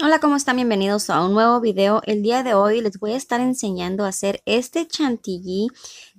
Hola, ¿cómo están? Bienvenidos a un nuevo video. El día de hoy les voy a estar enseñando a hacer este chantilly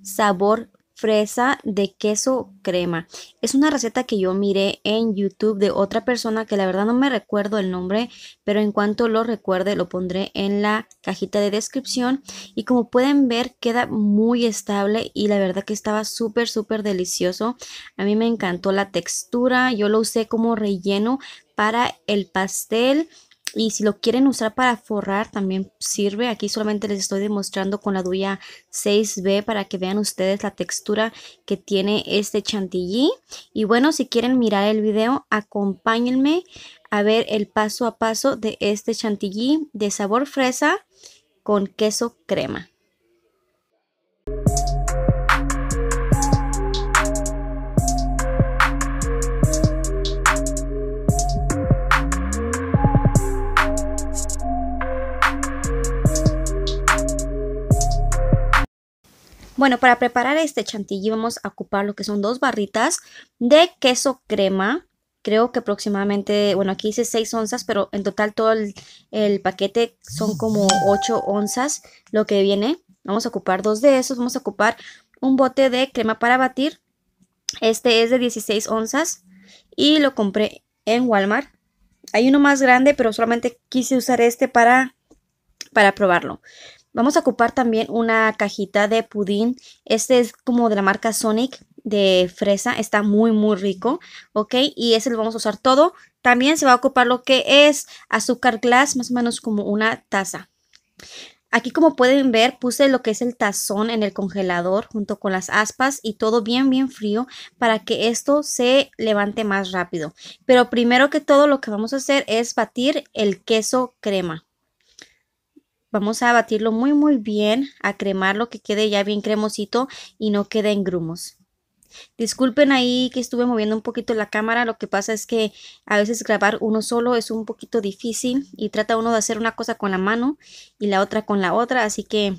sabor fresa de queso crema. Es una receta que yo miré en YouTube de otra persona que la verdad no me recuerdo el nombre, pero en cuanto lo recuerde lo pondré en la cajita de descripción y como pueden ver queda muy estable y la verdad que estaba súper súper delicioso. A mí me encantó la textura, yo lo usé como relleno para el pastel y si lo quieren usar para forrar también sirve. Aquí solamente les estoy demostrando con la duya 6B para que vean ustedes la textura que tiene este chantilly. Y bueno, si quieren mirar el video, acompáñenme a ver el paso a paso de este chantilly de sabor fresa con queso crema. Bueno, para preparar este chantilly vamos a ocupar lo que son dos barritas de queso crema. Creo que aproximadamente, bueno, aquí dice 6 onzas, pero en total todo el, paquete son como 8 onzas lo que viene. Vamos a ocupar dos de esos. Vamos a ocupar un bote de crema para batir. Este es de 16 onzas y lo compré en Walmart. Hay uno más grande, pero solamente quise usar este para, para probarlo. Vamos a ocupar también una cajita de pudín. Este es como de la marca Sonic de fresa. Está muy, muy rico. ¿Ok? Y ese lo vamos a usar todo. También se va a ocupar lo que es azúcar glass, más o menos como una taza. Aquí como pueden ver puse lo que es el tazón en el congelador junto con las aspas y todo bien bien frío para que esto se levante más rápido. Pero primero que todo lo que vamos a hacer es batir el queso crema. Vamos a batirlo muy muy bien, a cremarlo que quede ya bien cremosito y no quede en grumos. Disculpen ahí que estuve moviendo un poquito la cámara, lo que pasa es que a veces grabar uno solo es un poquito difícil y trata uno de hacer una cosa con la mano y la otra con la otra, así que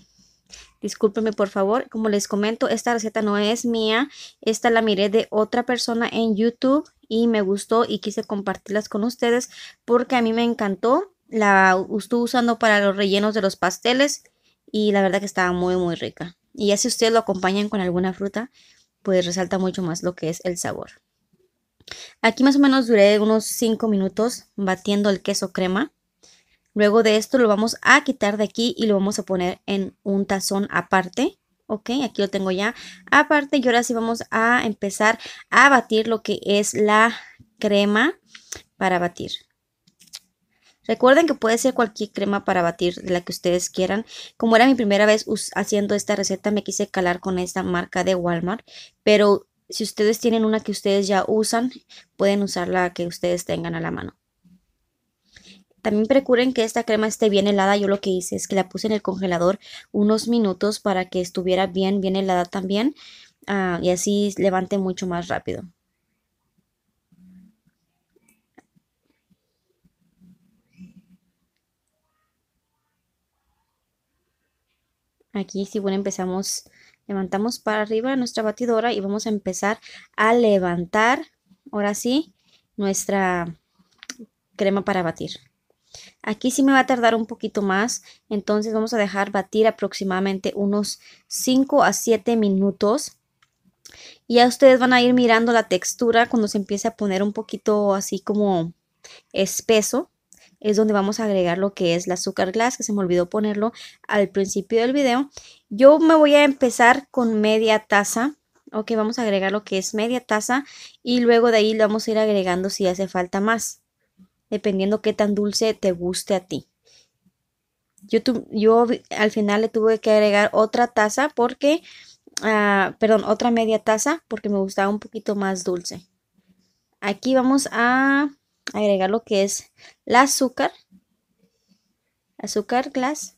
discúlpenme por favor. Como les comento, esta receta no es mía, esta la miré de otra persona en YouTube y me gustó y quise compartirlas con ustedes porque a mí me encantó la estuve usando para los rellenos de los pasteles y la verdad que estaba muy muy rica. Y ya si ustedes lo acompañan con alguna fruta, pues resalta mucho más lo que es el sabor. Aquí más o menos duré unos 5 minutos batiendo el queso crema. Luego de esto lo vamos a quitar de aquí y lo vamos a poner en un tazón aparte. Ok, aquí lo tengo ya aparte y ahora sí vamos a empezar a batir lo que es la crema para batir. Recuerden que puede ser cualquier crema para batir, la que ustedes quieran. Como era mi primera vez haciendo esta receta, me quise calar con esta marca de Walmart, pero si ustedes tienen una que ustedes ya usan, pueden usar la que ustedes tengan a la mano. También procuren que esta crema esté bien helada. Yo lo que hice es que la puse en el congelador unos minutos para que estuviera bien, bien helada también. Ah, y así levante mucho más rápido. Aquí, si bueno, empezamos, levantamos para arriba nuestra batidora y vamos a empezar a levantar, ahora sí, nuestra crema para batir. Aquí sí me va a tardar un poquito más, entonces vamos a dejar batir aproximadamente unos 5 a 7 minutos. Y ya ustedes van a ir mirando la textura cuando se empiece a poner un poquito así como espeso es donde vamos a agregar lo que es el azúcar glass, que se me olvidó ponerlo al principio del video. Yo me voy a empezar con media taza. Ok, vamos a agregar lo que es media taza y luego de ahí lo vamos a ir agregando si hace falta más, dependiendo qué tan dulce te guste a ti. Yo, yo al final le tuve que agregar otra taza porque, ah, perdón, otra media taza porque me gustaba un poquito más dulce. Aquí vamos a agregar lo que es el azúcar, azúcar glass.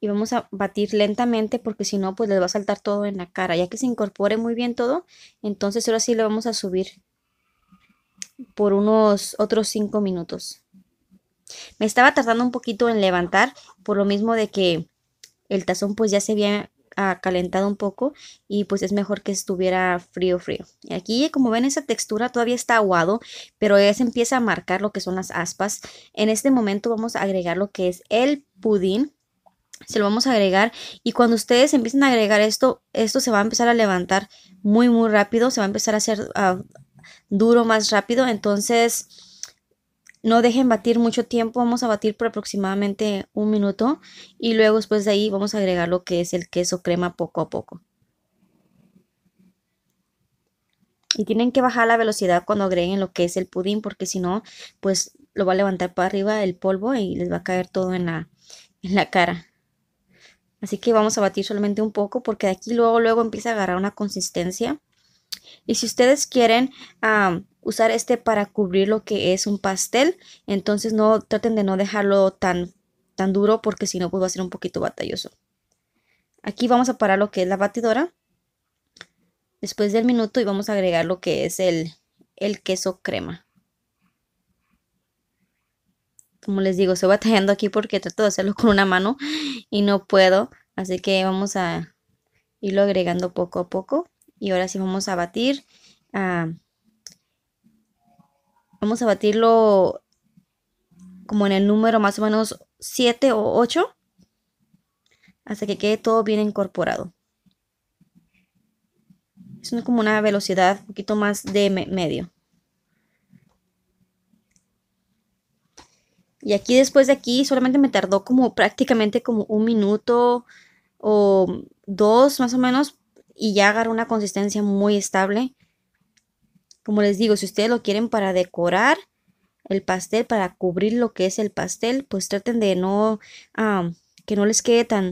Y vamos a batir lentamente porque si no, pues les va a saltar todo en la cara. Ya que se incorpore muy bien todo, entonces ahora sí lo vamos a subir por unos otros 5 minutos. Me estaba tardando un poquito en levantar, por lo mismo de que el tazón pues ya se había ha calentado un poco y pues es mejor que estuviera frío frío. y Aquí como ven esa textura todavía está aguado, pero ya se empieza a marcar lo que son las aspas. En este momento vamos a agregar lo que es el pudín se lo vamos a agregar y cuando ustedes empiecen a agregar esto, esto se va a empezar a levantar muy muy rápido, se va a empezar a hacer ah, duro más rápido, entonces no dejen batir mucho tiempo, vamos a batir por aproximadamente un minuto y luego después de ahí vamos a agregar lo que es el queso crema poco a poco. Y tienen que bajar la velocidad cuando agreguen lo que es el pudín porque si no, pues lo va a levantar para arriba el polvo y les va a caer todo en la, cara. Así que vamos a batir solamente un poco porque de aquí luego luego empieza a agarrar una consistencia y si ustedes quieren usar este para cubrir lo que es un pastel, entonces no traten de no dejarlo tan, duro porque si no pues va a ser un poquito batalloso. Aquí vamos a parar lo que es la batidora. Después del minuto y vamos a agregar lo que es el, el queso crema. Como les digo, estoy batallando aquí porque trato de hacerlo con una mano y no puedo. Así que vamos a irlo agregando poco a poco. Y ahora sí vamos a batir. vamos a batirlo como en el número más o menos 7 o 8. Hasta que quede todo bien incorporado. Es como una velocidad un poquito más de medio. Y aquí después de aquí solamente me tardó como prácticamente como un minuto o dos más o menos y ya agarra una consistencia muy estable. Como les digo, si ustedes lo quieren para decorar el pastel, para cubrir lo que es el pastel, pues traten de no, que no les quede tan,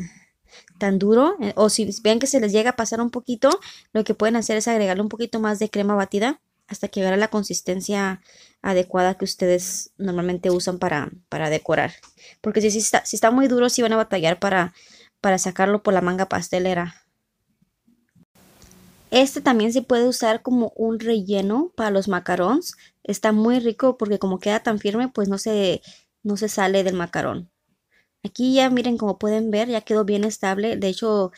tan duro eh, o si vean que se les llega a pasar un poquito, lo que pueden hacer es agregarle un poquito más de crema batida hasta que agarre la consistencia adecuada que ustedes normalmente usan para, para decorar. Porque si, está, si está muy duro, si van a batallar para, para sacarlo por la manga pastelera. Este también se puede usar como un relleno para los macarons. Está muy rico porque como queda tan firme, pues no se, no se sale del macarón. Aquí ya miren como pueden ver, ya quedó bien estable. De hecho,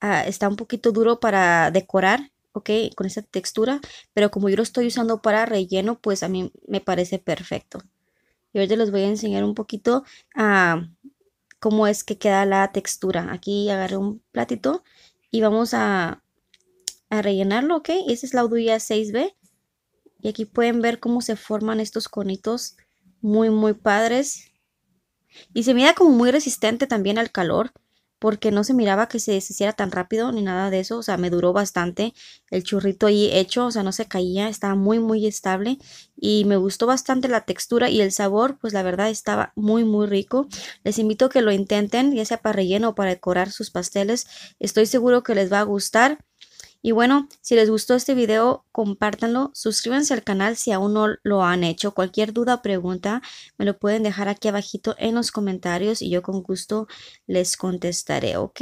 ah, está un poquito duro para decorar, ¿ok? Con esa textura. Pero como yo lo estoy usando para relleno, pues a mí me parece perfecto. Y ahorita les voy a enseñar un poquito a ah, cómo es que queda la textura. Aquí agarré un platito y vamos a a rellenarlo, ¿ok? Esa es la audulla 6B. Y aquí pueden ver cómo se forman estos conitos muy, muy padres. Y se mira como muy resistente también al calor, porque no se miraba que se deshiciera tan rápido ni nada de eso. O sea, me duró bastante el churrito ahí hecho, o sea, no se caía, estaba muy, muy estable. Y me gustó bastante la textura y el sabor, pues la verdad estaba muy, muy rico. Les invito a que lo intenten, ya sea para relleno o para decorar sus pasteles. Estoy seguro que les va a gustar. Y bueno, si les gustó este video, compártanlo, suscríbanse al canal si aún no lo han hecho. Cualquier duda o pregunta me lo pueden dejar aquí abajito en los comentarios y yo con gusto les contestaré, ¿ok?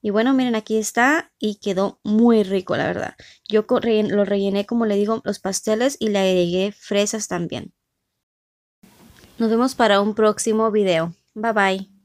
Y bueno, miren, aquí está y quedó muy rico, la verdad. Yo lo rellené, como le digo, los pasteles y le agregué fresas también. Nos vemos para un próximo video. Bye bye.